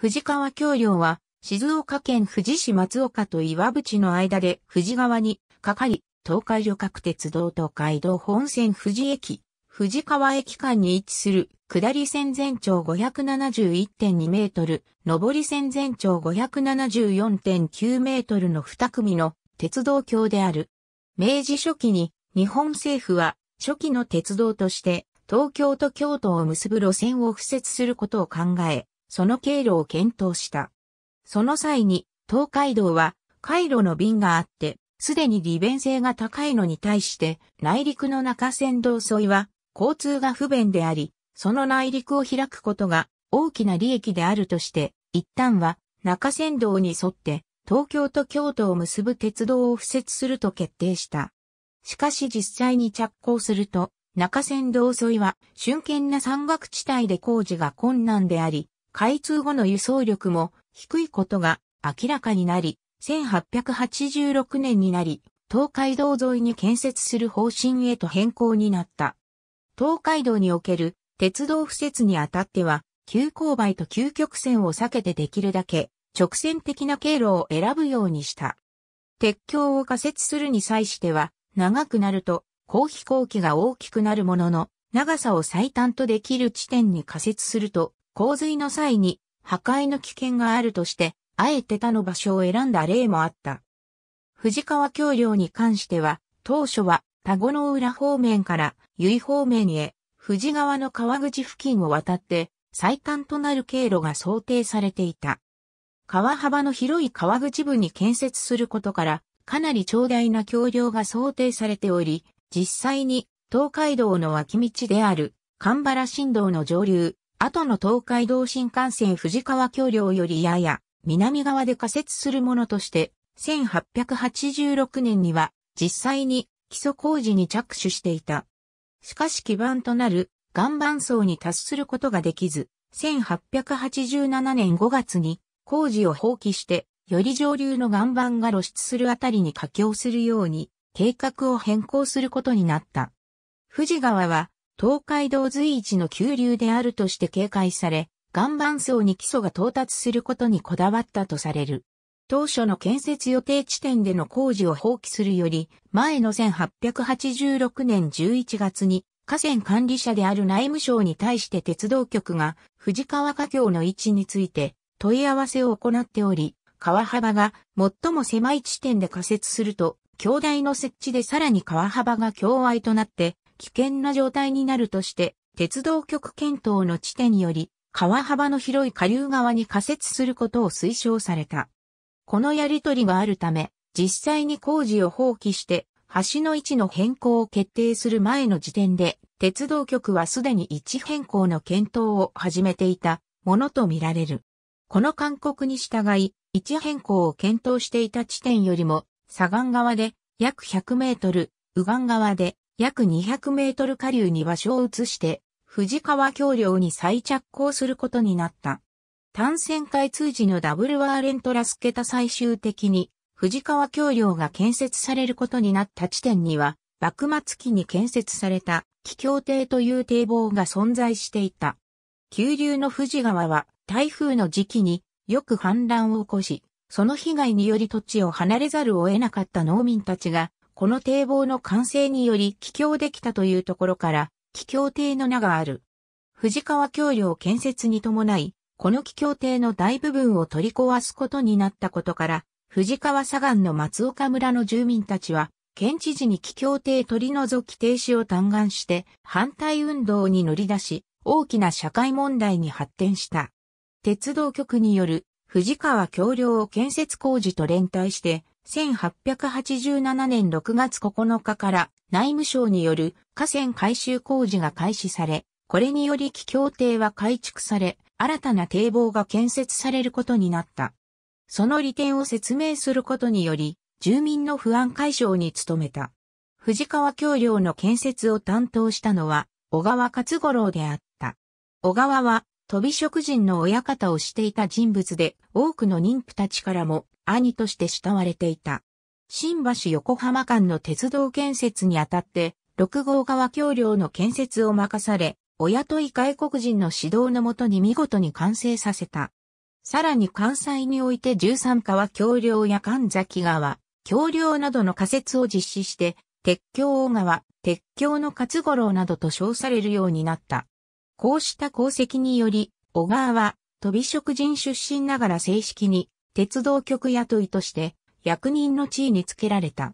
藤川橋梁は、静岡県富士市松岡と岩淵の間で富士川にかかり、東海旅客鉄道東海道本線富士駅、富士川駅間に位置する下り線全長571.2メートル、上り線全長574.9メートルの2組の鉄道橋である。明治初期に日本政府は初期の鉄道として東京と京都を結ぶ路線を敷設することを考え、その経路を検討した。その際に、東海道は、回路の便があって、すでに利便性が高いのに対して、内陸の中山道沿いは、交通が不便であり、その内陸を開くことが大きな利益であるとして、一旦は中山道に沿って東京と京都を結ぶ鉄道を敷設すると決定した。しかし実際に着工すると、中山道沿いは、瞬間な山岳地帯で工事が困難であり、開通後の輸送力も低いことが明らかになり、1886年になり、東海道沿いに建設する方針へと変更になった。東海道における鉄道敷設にあたっては、急勾配と急曲線を避けてできるだけ直線的な経路を選ぶようにした。鉄橋を仮設するに際しては、長くなると、高飛行機が大きくなるものの、長さを最短とできる地点に仮設すると、洪水の際に破壊の危険があるとして、あえて他の場所を選んだ例もあった。藤川橋梁に関しては、当初は田子の浦方面から由比方面へ、藤川の川口付近を渡って、最短となる経路が想定されていた。川幅の広い川口部に建設することから、かなり長大な橋梁が想定されており、実際に東海道の脇道である、神原新道の上流、後の東海道新幹線藤川橋梁よりやや南側で仮設するものとして、1886年には実際に基礎工事に着手していた。しかし基盤となる岩盤層に達することができず、1887年5月に工事を放棄して、より上流の岩盤が露出するあたりに架橋するように計画を変更することになった。富士川は東海道随一の急流であるとして警戒され、岩盤層に基礎が到達することにこだわったとされる。当初の建設予定地点での工事を放棄するより、前の1886年11月に、河川管理者である内務省に対して鉄道局が、藤川河橋の位置について、問い合わせを行っており、川幅が最も狭い地点で仮設すると、橋台の設置でさらに川幅が狭隘となって、危険な状態になるとして、鉄道局検討の地点により、川幅の広い下流側に仮設することを推奨された。このやりとりがあるため、実際に工事を放棄して、橋の位置の変更を決定する前の時点で、鉄道局はすでに位置変更の検討を始めていたものとみられる。この勧告に従い、位置変更を検討していた地点よりも、左岸側で約100メートル、右岸側で約200メートル下流に場所を移して、藤川橋梁に再着工することになった。単線開通時のダブルワーレントラスケタ最終的に、藤川橋梁が建設されることになった地点には、幕末期に建設された、気境堤という堤防が存在していた。急流の富士川は、台風の時期によく氾濫を起こし、その被害により土地を離れざるを得なかった農民たちが、この堤防の完成により帰郷できたというところから、帰郷亭の名がある。藤川橋梁建設に伴い、この帰郷亭の大部分を取り壊すことになったことから、藤川左岸の松岡村の住民たちは、県知事に帰郷亭取り除き停止を嘆願して、反対運動に乗り出し、大きな社会問題に発展した。鉄道局による藤川橋梁建設工事と連帯して、1887年6月9日から内務省による河川改修工事が開始され、これにより気協定は改築され、新たな堤防が建設されることになった。その利点を説明することにより、住民の不安解消に努めた。藤川橋梁の建設を担当したのは、小川勝五郎であった。小川は、飛び職人の親方をしていた人物で、多くの妊婦たちからも兄として慕われていた。新橋横浜間の鉄道建設にあたって、6号川橋梁の建設を任され、お雇い外国人の指導のもとに見事に完成させた。さらに関西において13川橋梁や神崎川、橋梁などの仮設を実施して、鉄橋大川、鉄橋の勝五郎などと称されるようになった。こうした功績により、小川は、飛び職人出身ながら正式に鉄道局雇いとして役人の地位につけられた。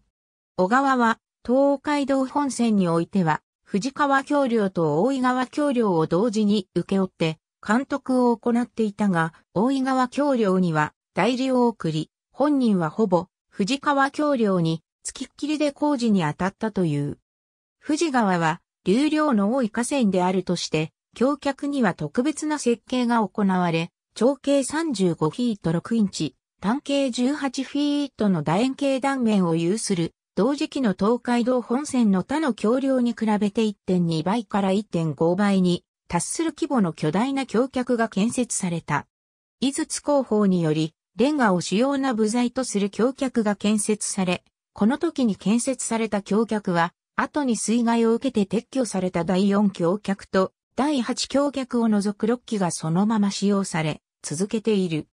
小川は東海道本線においては藤川橋梁と大井川橋梁を同時に請け負って監督を行っていたが、大井川橋梁には代理を送り、本人はほぼ藤川橋梁に付きっきりで工事に当たったという。藤川は流量の多い河川であるとして、橋脚には特別な設計が行われ、長径35フィート6インチ、単径18フィートの楕円形断面を有する、同時期の東海道本線の他の橋梁に比べて1.2倍から1.5倍に達する規模の巨大な橋脚が建設された。井筒工法により、レンガを主要な部材とする橋脚が建設され、この時に建設された橋脚は、後に水害を受けて撤去された第4橋脚と第8橋脚を除く6基がそのまま使用され、続けている。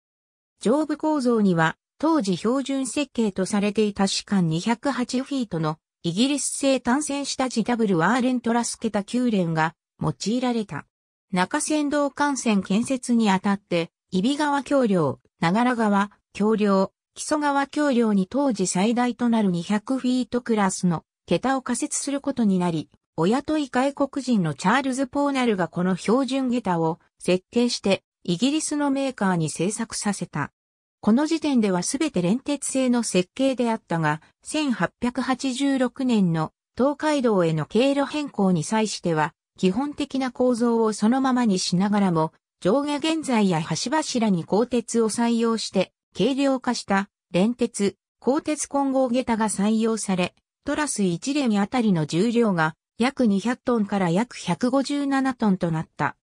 上部構造には、当時標準設計とされていた士官208フィートのイギリス製単線下地ダブルワーレントラスケタ9連が用いられた。中線道幹線建設にあたって、イビ川橋梁、長良川、橋梁、木曽川橋梁に当時最大となる200フィートクラスの桁を仮設することになり、お雇い外国人のチャールズ・ポーナルがこの標準桁を設計してイギリスのメーカーに製作させた。この時点ではすべて連鉄製の設計であったが、1886年の東海道への経路変更に際しては、基本的な構造をそのままにしながらも、上下現在や橋柱に鋼鉄を採用して軽量化した連鉄、鋼鉄混合下駄が採用され、トラス1連あたりの重量が約200トンから約157トンとなった。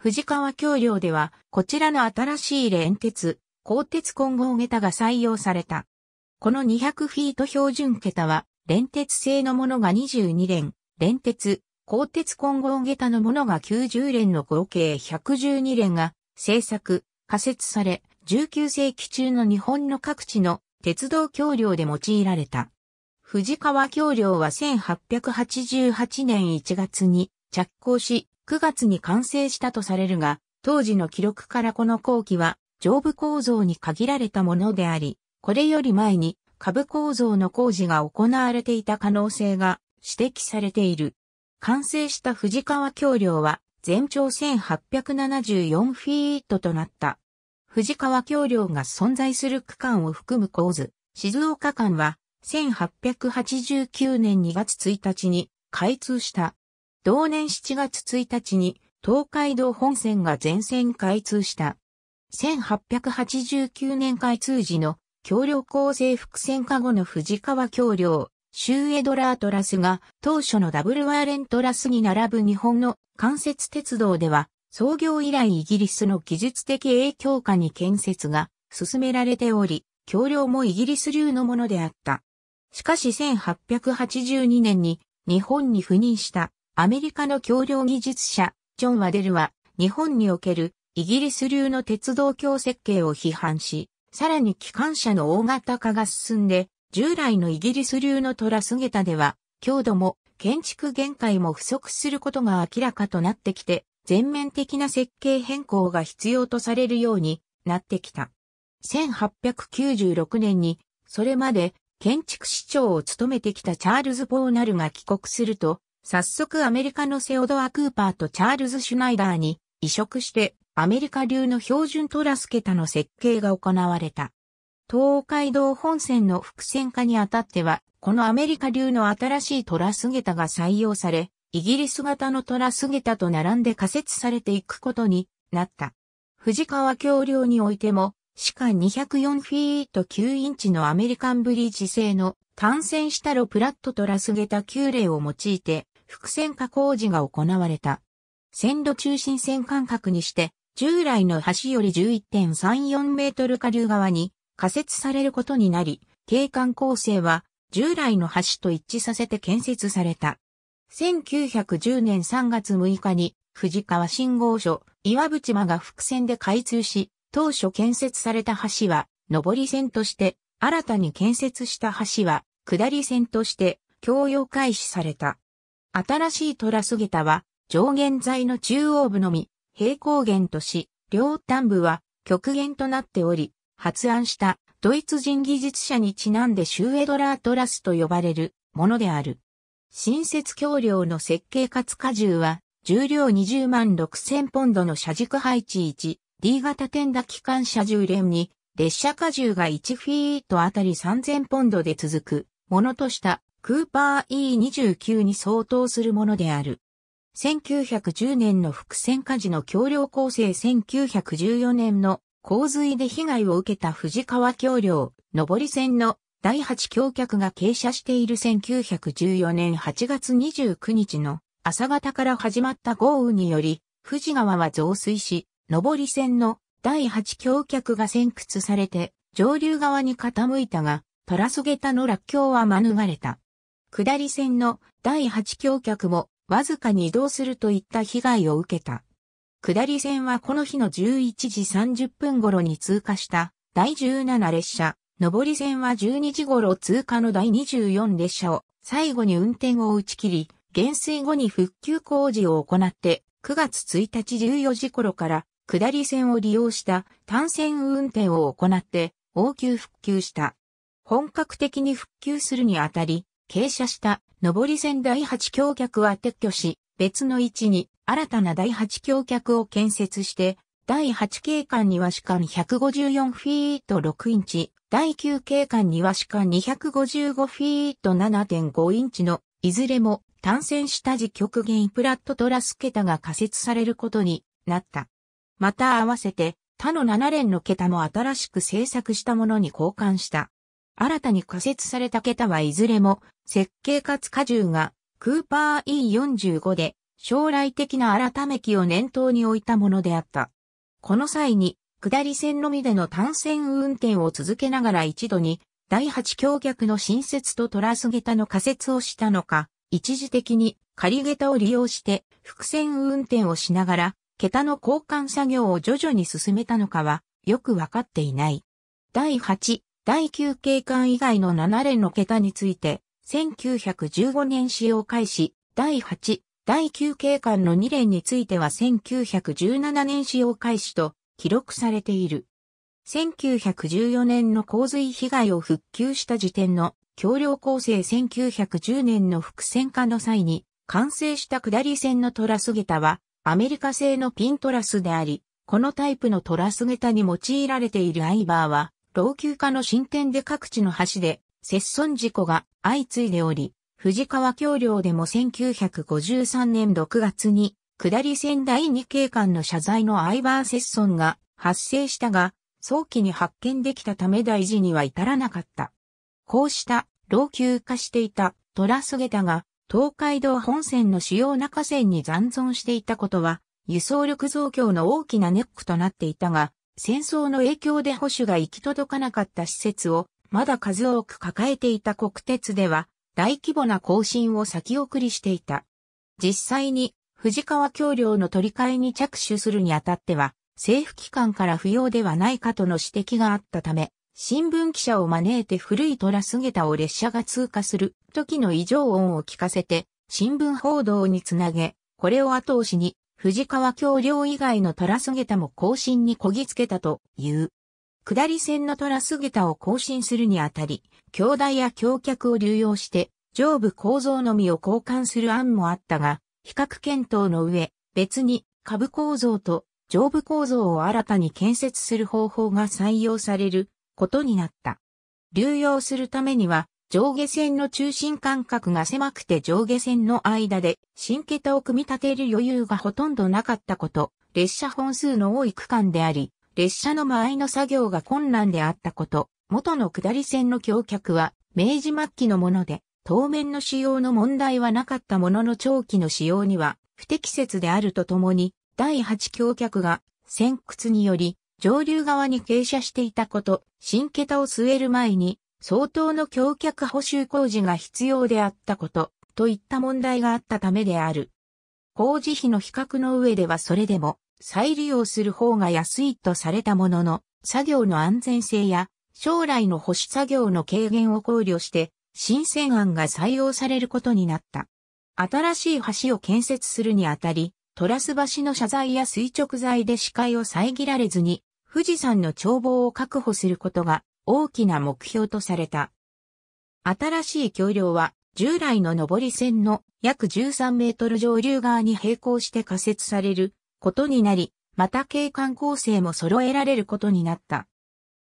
藤川橋梁では、こちらの新しい連鉄、鋼鉄混合桁が採用された。この200フィート標準桁は、連鉄製のものが22連、連鉄、鋼鉄混合桁のものが90連の合計112連が製作、仮設され、19世紀中の日本の各地の鉄道橋梁で用いられた。藤川橋梁は1888年1月に着工し、9月に完成したとされるが、当時の記録からこの工期は上部構造に限られたものであり、これより前に下部構造の工事が行われていた可能性が指摘されている。完成した藤川橋梁は全長1874フィートとなった。藤川橋梁が存在する区間を含む構図、静岡間は1889年2月1日に開通した。同年7月1日に東海道本線が全線開通した。1889年開通時の橋梁構成伏線化後の藤川橋梁、シューエドラートラスが当初のダブルワーレントラスに並ぶ日本の関節鉄道では創業以来イギリスの技術的影響下に建設が進められており、橋梁もイギリス流のものであった。しかし1882年に日本に赴任したアメリカの橋梁技術者、ジョン・ワデルは、日本におけるイギリス流の鉄道橋設計を批判し、さらに機関車の大型化が進んで、従来のイギリス流のトラスゲタでは、強度も建築限界も不足することが明らかとなってきて、全面的な設計変更が必要とされるようになってきた。1896年に、それまで建築市長を務めてきたチャールズ・ポーナルが帰国すると、早速アメリカのセオドア・クーパーとチャールズ・シュナイダーに移植してアメリカ流の標準トラス桁の設計が行われた。東海道本線の複線化にあたっては、このアメリカ流の新しいトラス桁が採用され、イギリス型のトラス桁と並んで仮設されていくことになった。藤川橋梁においても、地下204フィート9インチのアメリカンブリッジ製の単線した路プラットトラス桁9例を用いて、複線化工事が行われた。線路中心線間隔にして、従来の橋より11.34メートル下流側に仮設されることになり、景観構成は従来の橋と一致させて建設された。1910年3月6日に藤川信号所岩渕間が複線で開通し、当初建設された橋は上り線として、新たに建設した橋は下り線として供用開始された。新しいトラス桁は上限材の中央部のみ平行弦とし、両端部は極限となっており、発案したドイツ人技術者にちなんでシューエドラートラスと呼ばれるものである。新設橋梁の設計かつ荷重は重量20万6000ポンドの車軸配置 1D 型転打機関車重連に列車荷重が1フィートあたり3000ポンドで続くものとしたクーパー E29 に相当するものである。1910年の伏線火事の橋梁構成1914年の洪水で被害を受けた藤川橋梁、上り線の第8橋脚が傾斜している1914年8月29日の朝方から始まった豪雨により、富士川は増水し、上り線の第8橋脚が先屈されて、上流側に傾いたが、トラソゲタの落橋は免れた。下り線の第8橋脚もわずかに移動するといった被害を受けた。下り線はこの日の11時30分頃に通過した第17列車、上り線は12時頃通過の第24列車を最後に運転を打ち切り、減衰後に復旧工事を行って9月1日14時頃から下り線を利用した単線運転を行って応急復旧した。本格的に復旧するにあたり、傾斜した上り線第8橋脚は撤去し、別の位置に新たな第8橋脚を建設して、第8景観には主間154フィート6インチ、第9景観には主間255フィート7.5インチの、いずれも単線下地極限プラットトラス桁が仮設されることになった。また合わせて他の7連の桁も新しく製作したものに交換した。新たに仮設された桁はいずれも設計かつ荷重がクーパー E45 で将来的な改め機を念頭に置いたものであった。この際に下り線のみでの単線運転を続けながら一度に第8橋脚の新設とトラス桁の仮設をしたのか、一時的に仮桁を利用して伏線運転をしながら、桁の交換作業を徐々に進めたのかはよくわかっていない。第8第9警官以外の7連の桁について、1915年使用開始、第8、第9警官の2連については1917年使用開始と記録されている。1914年の洪水被害を復旧した時点の橋梁構成1910年の伏線化の際に完成した下り線のトラス桁はアメリカ製のピントラスであり、このタイプのトラス桁に用いられているアイバーは老朽化の進展で各地の橋で、接損事故が相次いでおり、藤川橋梁でも1953年6月に、下り線第2景間の謝罪のアイバー接損が発生したが、早期に発見できたため大事には至らなかった。こうした老朽化していたトラスゲタが東海道本線の主要な河川に残存していたことは輸送力増強の大きなネックとなっていたが、戦争の影響で保守が行き届かなかった施設をまだ数多く抱えていた国鉄では大規模な更新を先送りしていた。実際に藤川橋梁の取り替えに着手するにあたっては政府機関から不要ではないかとの指摘があったため、新聞記者を招いて古い虎たを列車が通過する時の異常音を聞かせて新聞報道につなげ、これを後押しに藤川橋梁以外のトラスゲタも更新にこぎつけたという。下り線のトラスゲタを更新するにあたり、橋台や橋脚を流用して上部構造のみを交換する案もあったが、比較検討の上、別に下部構造と上部構造を新たに建設する方法が採用されることになった。流用するためには上下線の中心間隔が狭くて上下線の間で新桁を組み立てる余裕がほとんどなかったこと、列車本数の多い区間であり、列車の間合いの作業が困難であったこと、元の下り線の橋脚は明治末期のもので、当面の使用の問題はなかったものの長期の使用には不適切であるとともに、第8橋脚が先屈により上流側に傾斜していたこと、新桁を据える前に相当の橋脚補修工事が必要であったこと、といった問題があったためである。工事費の比較の上ではそれでも、再利用する方が安いとされたものの、作業の安全性や、将来の保守作業の軽減を考慮して、新鮮案が採用されることになった。新しい橋を建設するにあたり、トラス橋の謝罪や垂直材で視界を遮られずに、富士山の眺望を確保することが大きな目標とされた。新しい橋梁は従来の上り線の約13メートル上流側に並行して仮設されることになり、また景観構成も揃えられることになった。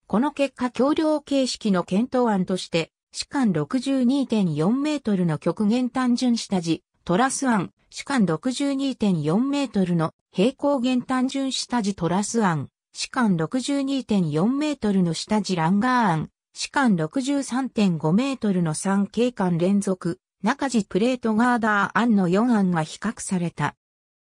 この結果橋梁形式の検討案として、主間62.4メートルの極限単純下地、トラス案、主間62.4メートルの平行限単純下地トラス案、士官62.4メートルの下地ランガー案、士官63.5メートルの3景観連続、中地プレートガーダー案の4案が比較された。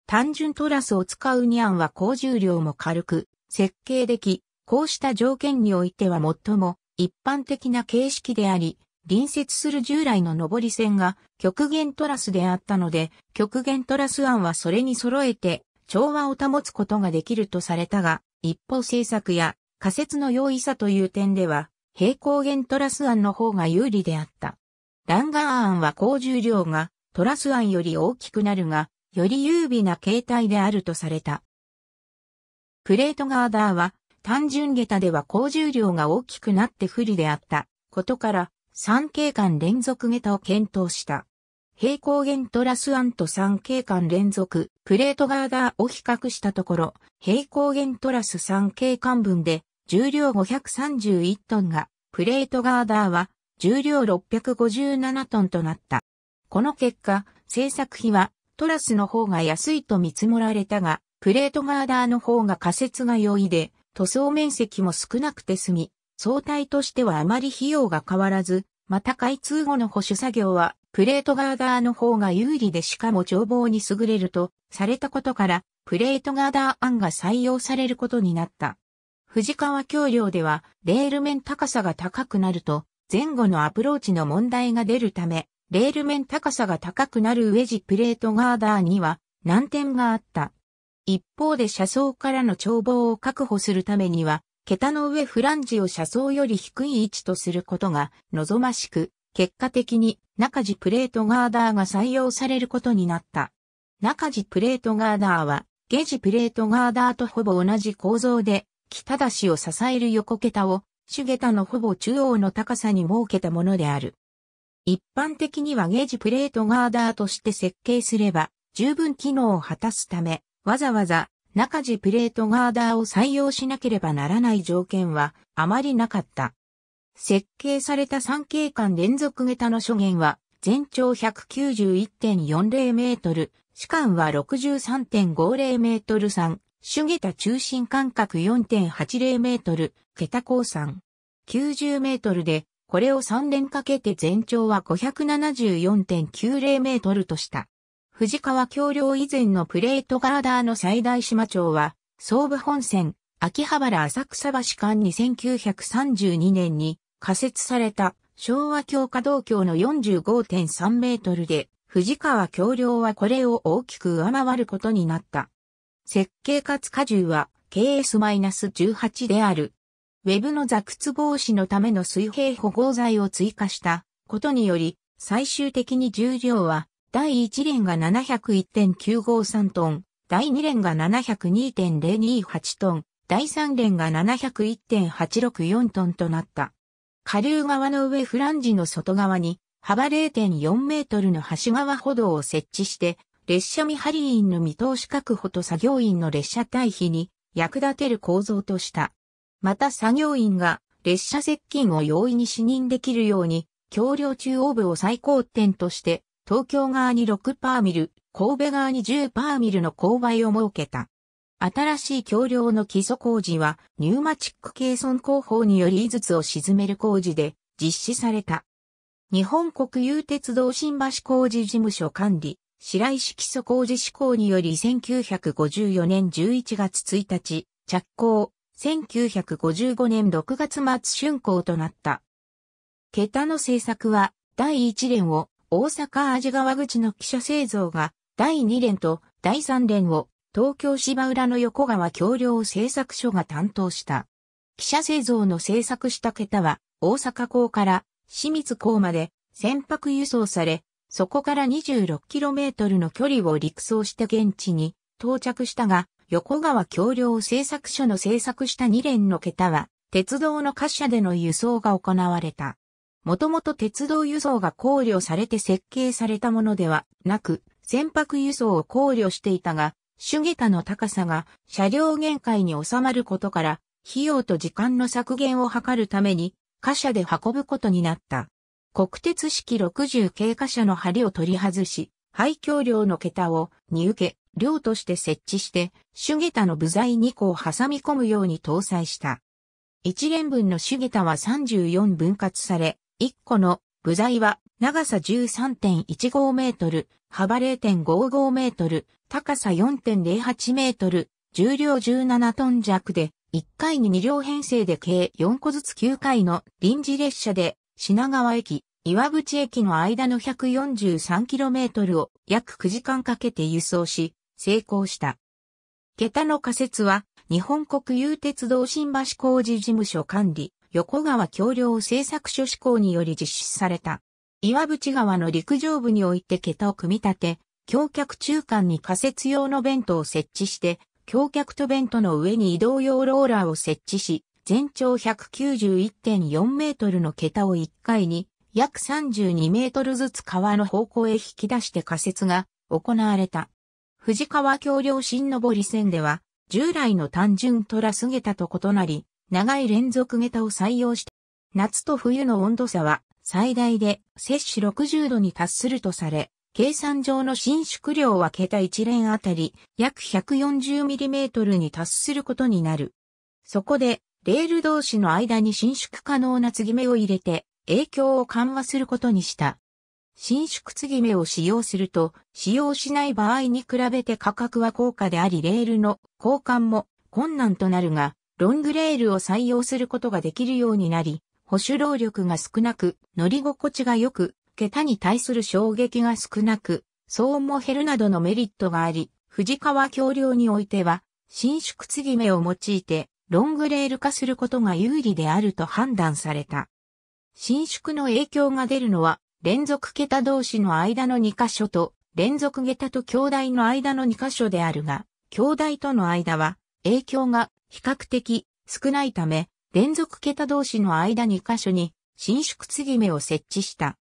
単純トラスを使う2案は高重量も軽く、設計でき、こうした条件においては最も一般的な形式であり、隣接する従来の上り線が極限トラスであったので、極限トラス案はそれに揃えて調和を保つことができるとされたが、一方政策や仮説の容易さという点では、平行原トラス案の方が有利であった。弾丸案は高重量がトラス案より大きくなるが、より優美な形態であるとされた。クレートガーダーは単純下駄では高重量が大きくなって不利であったことから、3景間連続下駄を検討した。平行弦トラス3景間連続プレートガーダーを比較したところ、平行弦トラス3景間分で重量531トンが、プレートガーダーは重量657トンとなった。この結果、製作費はトラスの方が安いと見積もられたが、プレートガーダーの方が仮説が容易で、塗装面積も少なくて済み、相対としてはあまり費用が変わらず、また開通後の保守作業はプレートガーダーの方が有利でしかも眺望に優れるとされたことから、プレートガーダー案が採用されることになった。藤川橋梁では、レール面高さが高くなると、前後のアプローチの問題が出るため、レール面高さが高くなる上地プレートガーダーには難点があった。一方で車窓からの眺望を確保するためには、桁の上フランジを車窓より低い位置とすることが望ましく、結果的に中地プレートガーダーが採用されることになった。中地プレートガーダーは、下地プレートガーダーとほぼ同じ構造で、北出しを支える横桁を、主桁のほぼ中央の高さに設けたものである。一般的にはゲージプレートガーダーとして設計すれば十分機能を果たすため、わざわざ中地プレートガーダーを採用しなければならない条件はあまりなかった。設計された三景間連続下駄の初限は、全長191.40メートル、主間は63.50メートル3、主下中心間隔4.80メートル、桁高3、90メートルで、これを3連かけて全長は574.90メートルとした。藤川橋梁以前のプレートガーダーの最大島町は、総武本線、秋葉原浅草橋間に1932年に仮設された昭和教科道橋の45.3メートルで、藤川橋梁はこれを大きく上回ることになった。設計かつ荷重は KS-18 である。ウェブの座屈防止のための水平保護材を追加したことにより、最終的に重量は第1連が701.953トン、第2連が702.028トン、第3連が701.864トンとなった。下流側の上フランジの外側に幅0.4メートルの橋側歩道を設置して、列車見張り員の見通し確保と作業員の列車対比に役立てる構造とした。また作業員が列車接近を容易に視認できるように、橋梁中央部を最高点として、東京側に6パーミル、神戸側に10パーミルの勾配を設けた。新しい橋梁の基礎工事は、ニューマチック計算工法により井筒を沈める工事で実施された。日本国有鉄道新橋工事事務所管理、白石基礎工事施行により1954年11月1日、着工、1955年6月末竣工となった。桁の製作は、第1連を大阪味川口の汽車製造が、第2連と第3連を東京芝浦の横川橋梁製作所が担当した。汽車製造の製作した桁は、大阪港から清水港まで船舶輸送され、そこから 26km の距離を陸送して現地に到着したが、横川橋梁製作所の製作した2連の桁は、鉄道の貨車での輸送が行われた。もともと鉄道輸送が考慮されて設計されたものではなく、船舶輸送を考慮していたが、主下化の高さが車両限界に収まることから、費用と時間の削減を図るために、貨車で運ぶことになった。国鉄式60系貨車の梁を取り外し、廃墟量の桁を荷受け、量として設置して、主下駄の部材2個を挟み込むように搭載した。1連分の主下駄は34分割され、1個の部材は長さ13.15メートル、幅0.55メートル、高さ4.08メートル、重量17トン弱で、1回に2両編成で計4個ずつ9回の臨時列車で、品川駅、岩渕駅の間の1 4 3トルを約9時間かけて輸送し、成功した。下駄の仮説は、日本国有鉄道新橋工事事務所管理、横川橋梁製作所施行により実施された。岩淵川の陸上部において桁を組み立て、橋脚中間に仮設用のベントを設置して、橋脚とベントの上に移動用ローラーを設置し、全長191.4メートルの桁を1回に約32メートルずつ川の方向へ引き出して仮設が行われた。藤川橋梁新登り線では、従来の単純トラス桁と異なり、長い連続桁を採用した。夏と冬の温度差は最大で摂取60度に達するとされ、計算上の伸縮量は桁一連あたり約 140mm に達することになる。そこで、レール同士の間に伸縮可能な継ぎ目を入れて、影響を緩和することにした。伸縮継ぎ目を使用すると、使用しない場合に比べて価格は高価であり、レールの交換も困難となるが、ロングレールを採用することができるようになり、保守労力が少なく、乗り心地が良く、桁に対する衝撃が少なく、騒音も減るなどのメリットがあり、藤川橋梁においては、伸縮継ぎ目を用いて、ロングレール化することが有利であると判断された。伸縮の影響が出るのは、連続桁同士の間の2箇所と、連続桁と兄弟の間の2箇所であるが、兄弟との間は、影響が比較的少ないため、連続桁同士の間2箇所に伸縮継ぎ目を設置した。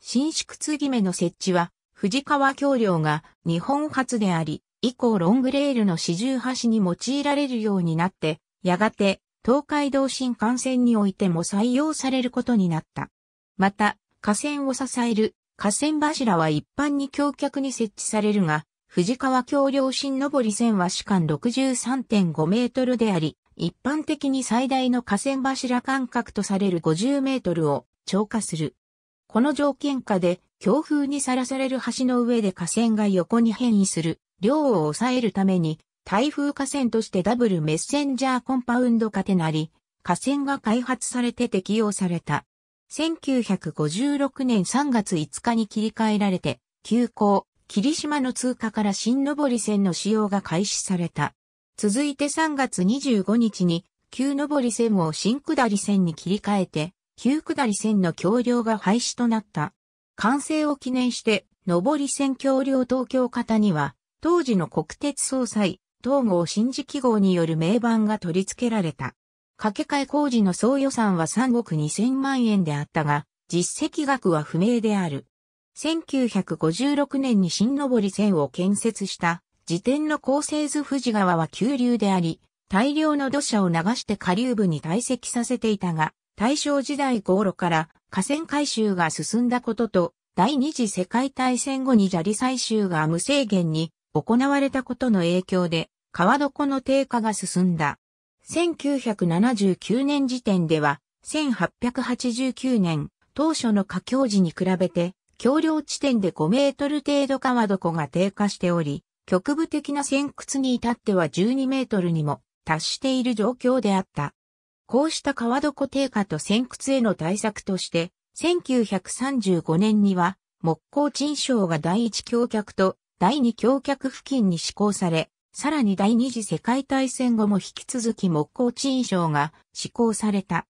伸縮継ぎ目の設置は、藤川橋梁が日本初であり、以降ロングレールの四重橋に用いられるようになって、やがて東海道新幹線においても採用されることになった。また、架線を支える架線柱は一般に橋脚に設置されるが、藤川橋梁新上り線は主間63.5メートルであり、一般的に最大の河川柱間隔とされる50メートルを超過する。この条件下で強風にさらされる橋の上で河川が横に変異する量を抑えるために台風河川としてダブルメッセンジャーコンパウンドカテナリ河川が開発されて適用された。1956年3月5日に切り替えられて、急行、霧島の通過から新上り線の使用が開始された。続いて3月25日に、旧上り線を新下り線に切り替えて、旧下り線の橋梁が廃止となった。完成を記念して、上り線橋梁東京方には、当時の国鉄総裁、東郷新次記号による名板が取り付けられた。掛け替え工事の総予算は3億2000万円であったが、実績額は不明である。1956年に新上り線を建設した時点の構成図富士川は急流であり、大量の土砂を流して下流部に堆積させていたが、大正時代頃から河川改修が進んだことと、第二次世界大戦後に砂利採集が無制限に行われたことの影響で、川床の低下が進んだ。1979年時点では、1889年、当初の下境時に比べて、橋梁地点で5メートル程度川床が低下しており、局部的な先屈に至っては12メートルにも達している状況であった。こうした川床低下と先屈への対策として、1935年には木工陳章が第一橋脚と第二橋脚付近に施行され、さらに第二次世界大戦後も引き続き木工陳章が施行された。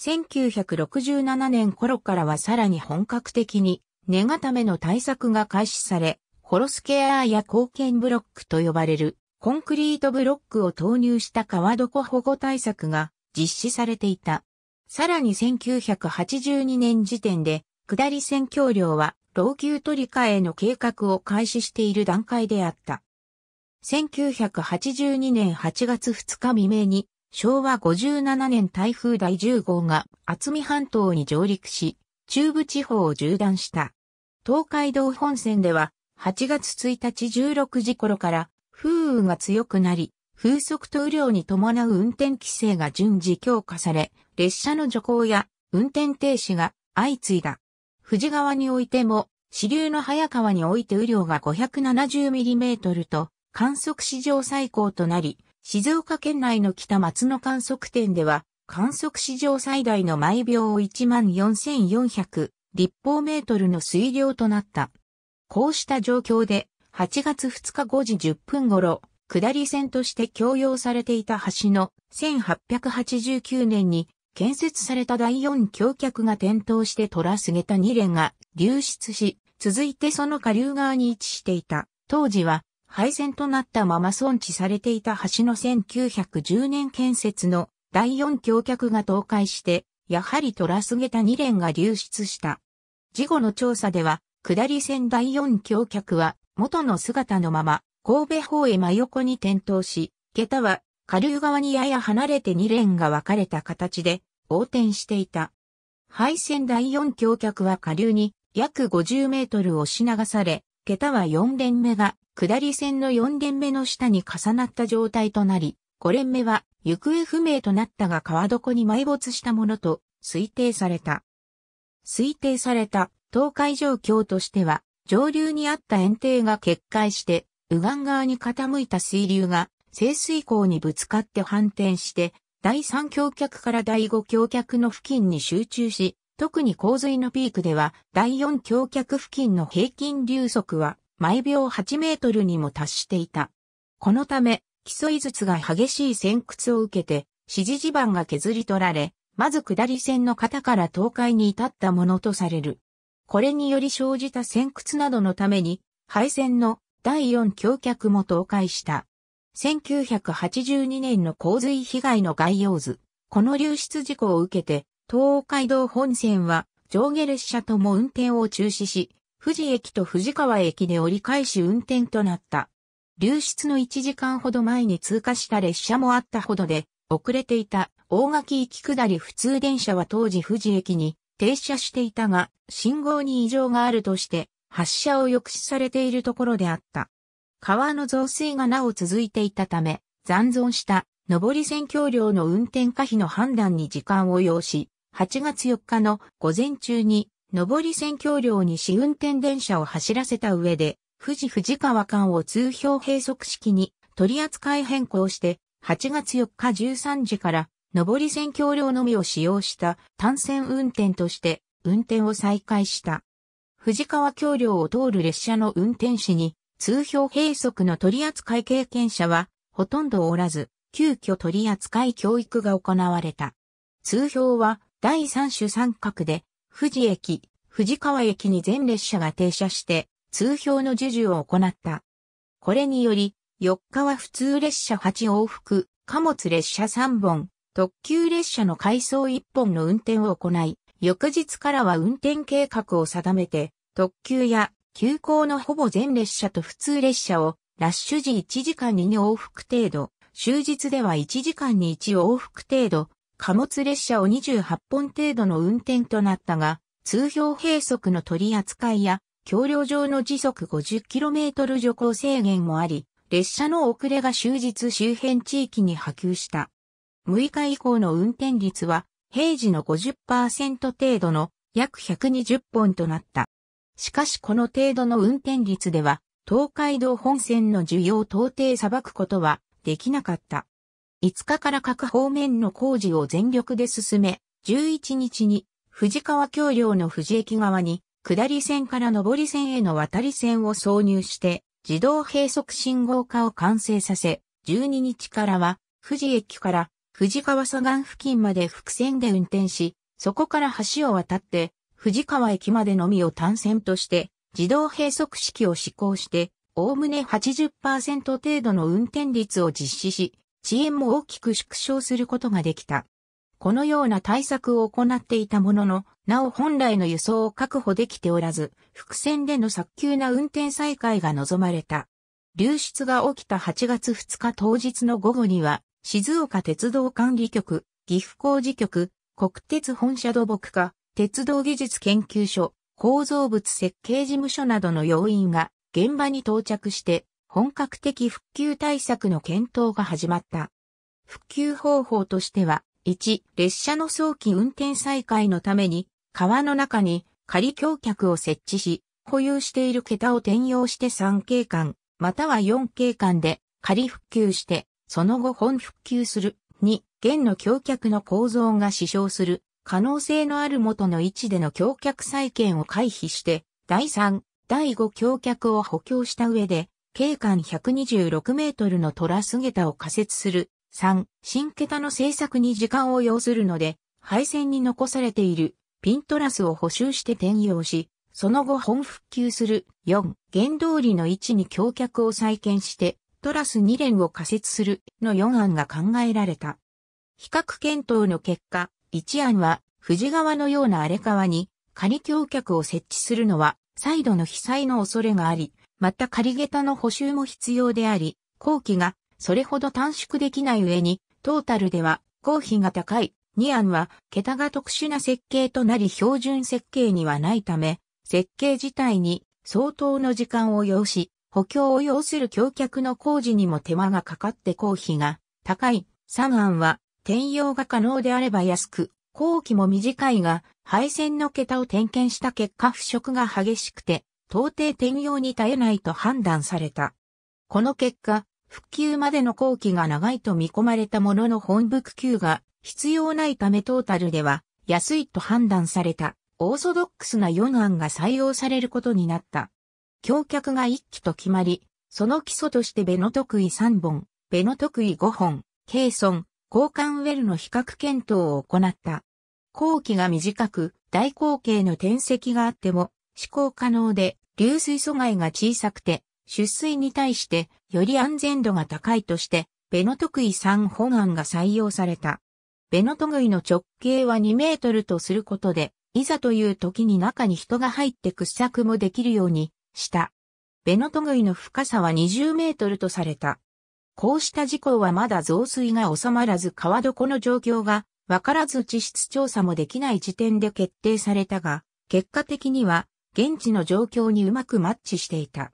1967年頃からはさらに本格的に根固めの対策が開始され、ホロスケアーや貢献ブロックと呼ばれるコンクリートブロックを投入した川床保護対策が実施されていた。さらに1982年時点で下り線橋梁は老朽取り替えの計画を開始している段階であった。1982年8月2日未明に昭和57年台風第10号が厚見半島に上陸し、中部地方を縦断した。東海道本線では8月1日16時頃から風雨が強くなり、風速と雨量に伴う運転規制が順次強化され、列車の徐行や運転停止が相次いだ。富士川においても、支流の早川において雨量が 570mm と観測史上最高となり、静岡県内の北松の観測点では、観測史上最大の毎秒1万4400立方メートルの水量となった。こうした状況で、8月2日5時10分頃、下り線として供用されていた橋の1889年に建設された第4橋脚が転倒して虎げた2連が流出し、続いてその下流側に位置していた。当時は廃線となったまま損置されていた橋の1910年建設の第4橋脚が倒壊して、やはり虎げた2連が流出した。事後の調査では、下り線第四橋脚は元の姿のまま神戸方へ真横に転倒し、下駄は下流側にやや離れて2連が分かれた形で横転していた。廃線第四橋脚は下流に約50メートル押し流され、下駄は4連目が下り線の4連目の下に重なった状態となり、5連目は行方不明となったが川床に埋没したものと推定された。推定された東海状況としては、上流にあった円堤が決壊して、右岸側に傾いた水流が、清水港にぶつかって反転して、第3橋脚から第5橋脚の付近に集中し、特に洪水のピークでは、第4橋脚付近の平均流速は、毎秒8メートルにも達していた。このため、基礎井筒が激しい戦屈を受けて、支持地盤が削り取られ、まず下り線の方から倒壊に至ったものとされる。これにより生じた先屈などのために、敗戦の第4橋脚も倒壊した。1982年の洪水被害の概要図。この流出事故を受けて、東海道本線は上下列車とも運転を中止し、富士駅と富士川駅で折り返し運転となった。流出の1時間ほど前に通過した列車もあったほどで、遅れていた大垣行き下り普通電車は当時富士駅に停車していたが、信号に異常があるとして、発射を抑止されているところであった。川の増水がなお続いていたため、残存した上り線橋梁の運転可否の判断に時間を要し、8月4日の午前中に上り線橋梁に試運転電車を走らせた上で、富士富士川間を通標閉塞式に取り扱い変更して、8月4日13時から上り線橋梁のみを使用した単線運転として運転を再開した。藤川橋梁を通る列車の運転士に通標閉塞の取扱経験者はほとんどおらず、急遽取扱教育が行われた。通標は第三種三角で、富士駅、藤川駅に全列車が停車して、通標の授受を行った。これにより、4日は普通列車8往復、貨物列車3本、特急列車の回送1本の運転を行い、翌日からは運転計画を定めて、特急や急行のほぼ全列車と普通列車をラッシュ時1時間に2往復程度、終日では1時間に1往復程度、貨物列車を28本程度の運転となったが、通標閉塞の取り扱いや、橋梁上の時速 50km 徐行制限もあり、列車の遅れが終日周辺地域に波及した。6日以降の運転率は平時の50%程度の約120本となった。しかしこの程度の運転率では東海道本線の需要を到底裁くことはできなかった。5日から各方面の工事を全力で進め、11日に藤川橋梁の藤駅側に下り線から上り線への渡り線を挿入して自動閉塞信号化を完成させ、12日からは富士駅から藤川左岸付近まで伏線で運転し、そこから橋を渡って、藤川駅までのみを単線として、自動閉塞式を施行して、おおむね80%程度の運転率を実施し、遅延も大きく縮小することができた。このような対策を行っていたものの、なお本来の輸送を確保できておらず、伏線での早急な運転再開が望まれた。流出が起きた8月2日当日の午後には、静岡鉄道管理局、岐阜工事局、国鉄本社土木課、鉄道技術研究所、構造物設計事務所などの要員が現場に到着して本格的復旧対策の検討が始まった。復旧方法としては、1、列車の早期運転再開のために、川の中に仮橋脚を設置し、保有している桁を転用して3景館または4景館で仮復旧して、その後本復旧する。2、弦の橋脚の構造が死傷する。可能性のある元の位置での橋脚再建を回避して、第3、第5橋脚を補強した上で、景観126メートルのトラス桁を仮設する。3、新桁の制作に時間を要するので、配線に残されているピントラスを補修して転用し、その後本復旧する。4、弦通りの位置に橋脚を再建して、トラス2連を仮設するの4案が考えられた。比較検討の結果、1案は、富士川のような荒れ川に仮橋脚を設置するのは、再度の被災の恐れがあり、また仮下駄の補修も必要であり、工期がそれほど短縮できない上に、トータルでは工費が高い。2案は、桁が特殊な設計となり標準設計にはないため、設計自体に相当の時間を要し、補強を要する橋脚の工事にも手間がかかって工費が高い。3案は転用が可能であれば安く、工期も短いが、配線の桁を点検した結果腐食が激しくて、到底転用に耐えないと判断された。この結果、復旧までの工期が長いと見込まれたものの本部復旧が必要ないためトータルでは安いと判断されたオーソドックスな4案が採用されることになった。橋脚が一基と決まり、その基礎としてベノ特異3本、ベノ特異5本、ケイソン、交換ウェルの比較検討を行った。後期が短く、大口径の転積があっても、試行可能で、流水阻害が小さくて、出水に対して、より安全度が高いとして、ベノ特異3本案が採用された。ベノグイの直径は2メートルとすることで、いざという時に中に人が入って掘削もできるように、した。ベノトグイの深さは20メートルとされた。こうした事故はまだ増水が収まらず川床の状況がわからず地質調査もできない時点で決定されたが、結果的には現地の状況にうまくマッチしていた。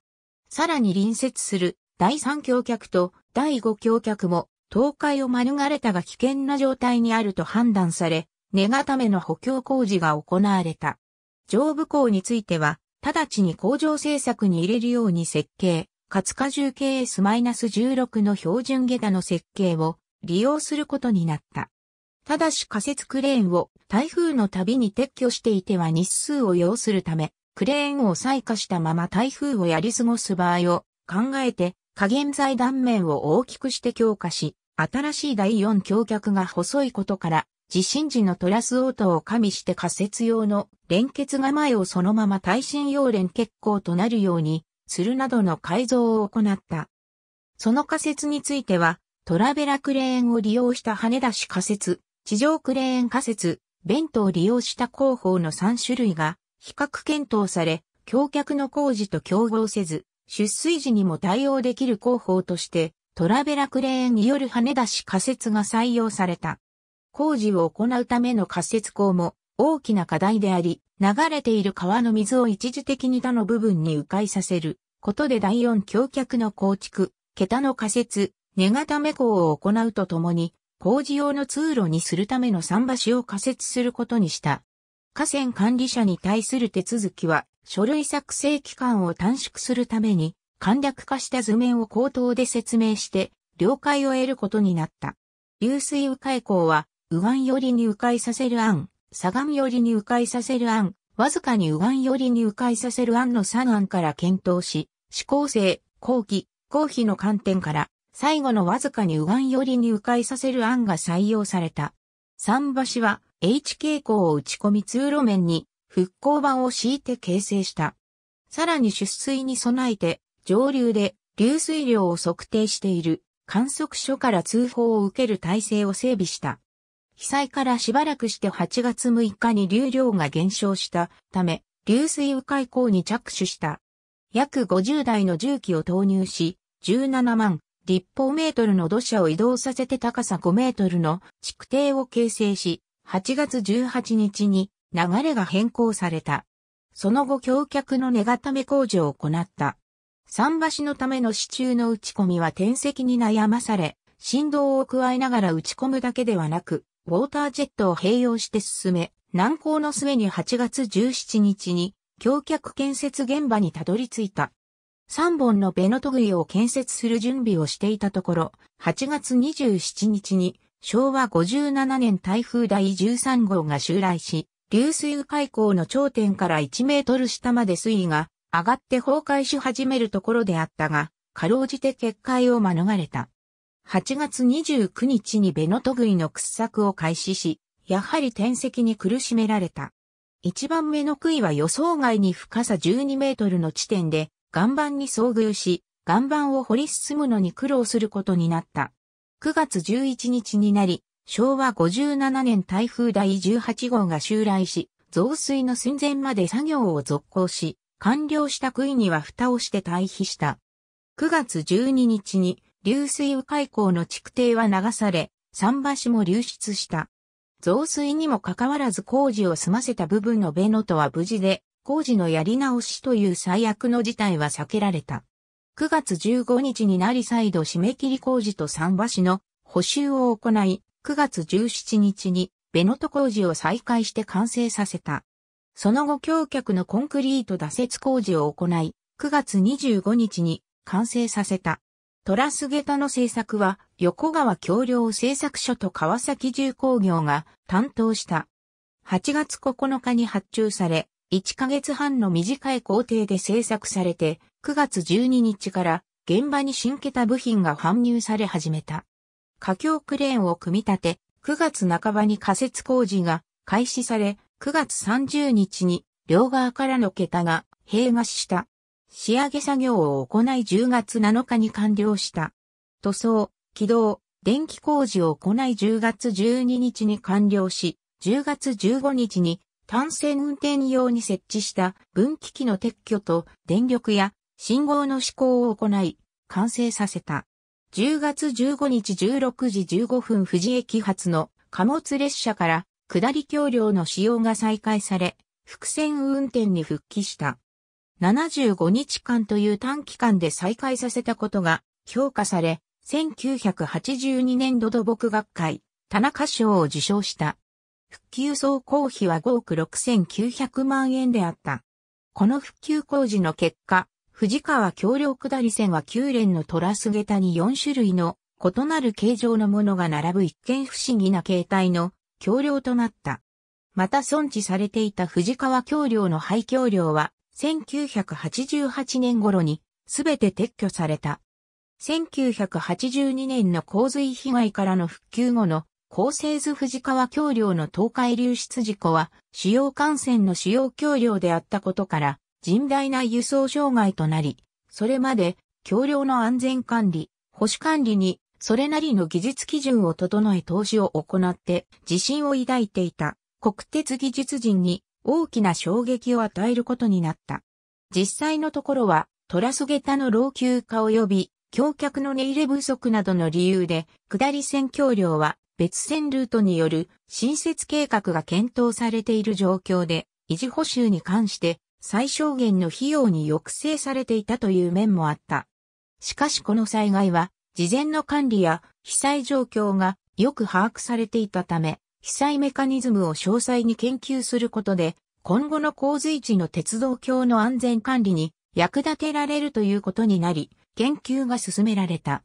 さらに隣接する第3橋脚と第5橋脚も倒壊を免れたが危険な状態にあると判断され、根固めの補強工事が行われた。上部港については直ちに工場政策に入れるように設計、かつ荷重 KS-16 の標準下駄の設計を利用することになった。ただし仮設クレーンを台風の度に撤去していては日数を要するため、クレーンを再化したまま台風をやり過ごす場合を考えて、加減材断面を大きくして強化し、新しい第4橋脚が細いことから、地震時のトラス応答を加味して仮設用の連結構えをそのまま耐震用連結構となるようにするなどの改造を行った。その仮設については、トラベラクレーンを利用した跳ね出し仮設、地上クレーン仮設、ベントを利用した工法の3種類が比較検討され、橋脚の工事と競合せず、出水時にも対応できる工法として、トラベラクレーンによる跳ね出し仮設が採用された。工事を行うための仮設工も大きな課題であり、流れている川の水を一時的に他の部分に迂回させることで第四橋脚の構築、桁の仮設、根固め工を行うとともに、工事用の通路にするための桟橋を仮設することにした。河川管理者に対する手続きは、書類作成期間を短縮するために、簡略化した図面を口頭で説明して、了解を得ることになった。流水迂回工は、右岸寄りに迂回させる案、相模寄りに迂回させる案、わずかに右岸寄りに迂回させる案の3案から検討し、試行性、後期、後期の観点から、最後のわずかに右岸寄りに迂回させる案が採用された。桟橋は H 傾向を打ち込み通路面に復興板を敷いて形成した。さらに出水に備えて上流で流水量を測定している観測所から通報を受ける体制を整備した。被災からしばらくして8月6日に流量が減少したため、流水迂回港に着手した。約50台の重機を投入し、17万立方メートルの土砂を移動させて高さ5メートルの築堤を形成し、8月18日に流れが変更された。その後橋脚の根固め工事を行った。桟橋のための支柱の打ち込みは転石に悩まされ、振動を加えながら打ち込むだけではなく、ウォータージェットを併用して進め、難航の末に8月17日に、橋脚建設現場にたどり着いた。3本のベノトグイを建設する準備をしていたところ、8月27日に、昭和57年台風第13号が襲来し、流水海溝の頂点から1メートル下まで水位が上がって崩壊し始めるところであったが、かろうじて決壊を免れた。8月29日にベノトグイの掘削を開始し、やはり天石に苦しめられた。一番目の杭は予想外に深さ12メートルの地点で岩盤に遭遇し、岩盤を掘り進むのに苦労することになった。9月11日になり、昭和57年台風第18号が襲来し、増水の寸前まで作業を続行し、完了した杭には蓋をして退避した。9月12日に流水海溝の築堤は流され、桟橋も流出した。増水にもかかわらず工事を済ませた部分のベノトは無事で、工事のやり直しという最悪の事態は避けられた。9月15日になり再度締め切り工事と桟橋の補修を行い、9月17日にベノト工事を再開して完成させた。その後橋脚のコンクリート打設工事を行い、9月25日に完成させた。トラスゲタの制作は横川橋梁製作所と川崎重工業が担当した。8月9日に発注され、1ヶ月半の短い工程で制作されて、9月12日から現場に新桁部品が搬入され始めた。架橋クレーンを組み立て、9月半ばに仮設工事が開始され、9月30日に両側からの桁が閉鎖した。仕上げ作業を行い10月7日に完了した。塗装、起動、電気工事を行い10月12日に完了し、10月15日に単線運転用に設置した分岐器の撤去と電力や信号の施行を行い、完成させた。10月15日16時15分富士駅発の貨物列車から下り橋梁の使用が再開され、伏線運転に復帰した。75日間という短期間で再開させたことが評価され、1982年度土木学会、田中賞を受賞した。復旧総工費は5億6900万円であった。この復旧工事の結果、藤川橋梁下り線は9連のトラス桁に4種類の異なる形状のものが並ぶ一見不思議な形態の橋梁となった。また存置されていた藤川橋梁の廃橋梁は1988年頃にすべて撤去された。1982年の洪水被害からの復旧後の高製図藤川橋梁の東海流出事故は主要幹線の主要橋梁であったことから甚大な輸送障害となり、それまで橋梁の安全管理、保守管理にそれなりの技術基準を整え投資を行って自信を抱いていた国鉄技術人に大きな衝撃を与えることになった。実際のところは、トラスゲタの老朽化及び、橋脚の値入れ不足などの理由で、下り線橋梁は別線ルートによる新設計画が検討されている状況で、維持補修に関して最小限の費用に抑制されていたという面もあった。しかしこの災害は、事前の管理や被災状況がよく把握されていたため、被災メカニズムを詳細に研究することで、今後の洪水地の鉄道橋の安全管理に役立てられるということになり、研究が進められた。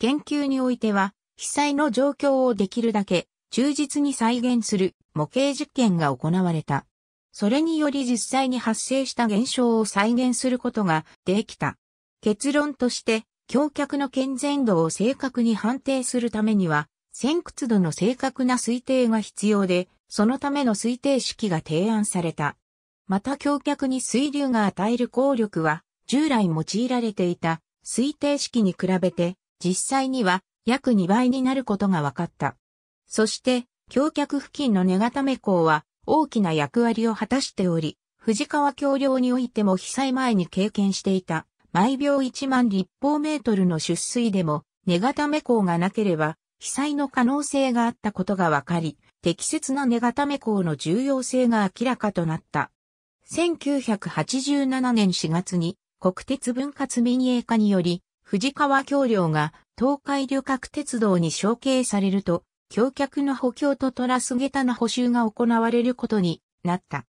研究においては、被災の状況をできるだけ忠実に再現する模型実験が行われた。それにより実際に発生した現象を再現することができた。結論として、橋脚の健全度を正確に判定するためには、先屈度の正確な推定が必要で、そのための推定式が提案された。また橋脚に水流が与える効力は、従来用いられていた推定式に比べて、実際には約2倍になることが分かった。そして、橋脚付近の根固め港は大きな役割を果たしており、藤川橋梁においても被災前に経験していた毎秒1万立方メートルの出水でも根固め港がなければ被災の可能性があったことが分かり、適切な寝固め校の重要性が明らかとなった。1987年4月に国鉄分割民営化により、藤川橋梁が東海旅客鉄道に承継されると、橋脚の補強とトラスゲタの補修が行われることになった。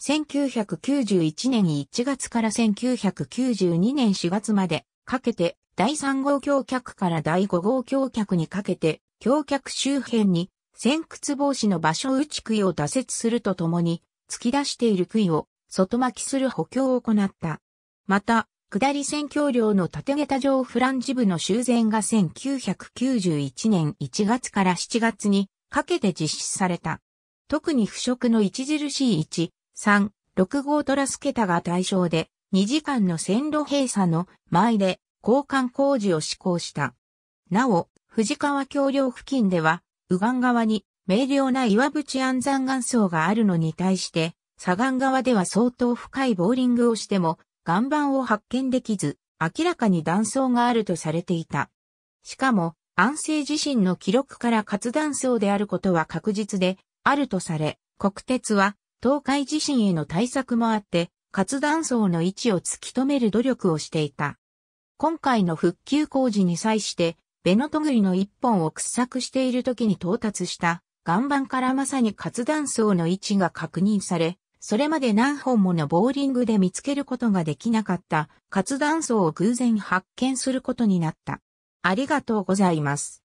1991年1月から1992年4月までかけて、第3号橋脚から第5号橋脚にかけて、橋脚周辺に、先屈防止の場所打ち杭を打設するとともに、突き出している杭を外巻きする補強を行った。また、下り線橋梁の縦桁上フランジ部の修繕が1991年1月から7月にかけて実施された。特に腐食の著しい1、3、6号トラス桁が対象で、2時間の線路閉鎖の前で交換工事を施行した。なお、藤川橋梁付近では、右岸側に明瞭な岩淵安山岩層があるのに対して、左岸側では相当深いボーリングをしても、岩盤を発見できず、明らかに断層があるとされていた。しかも、安政自身の記録から活断層であることは確実で、あるとされ、国鉄は、東海地震への対策もあって、活断層の位置を突き止める努力をしていた。今回の復旧工事に際して、ベノトグリの一本を掘削している時に到達した岩盤からまさに活断層の位置が確認され、それまで何本ものボーリングで見つけることができなかった活断層を偶然発見することになった。ありがとうございます。